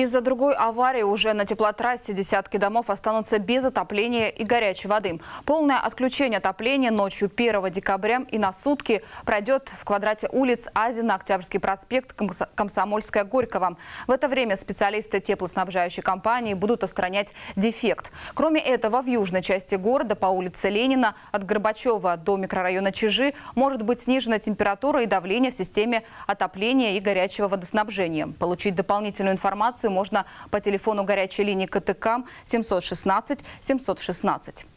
Из-за другой аварии уже на теплотрассе десятки домов останутся без отопления и горячей воды. Полное отключение отопления ночью 1 декабря и на сутки пройдет в квадрате улиц Азина, Октябрьский проспект, Комсомольская, Горького. В это время специалисты теплоснабжающей компании будут устранять дефект. Кроме этого, в южной части города по улице Ленина от Горбачева до микрорайона Чижи может быть снижена температура и давление в системе отопления и горячего водоснабжения. Получить дополнительную информацию можно по телефону горячей линии КТК 716 716.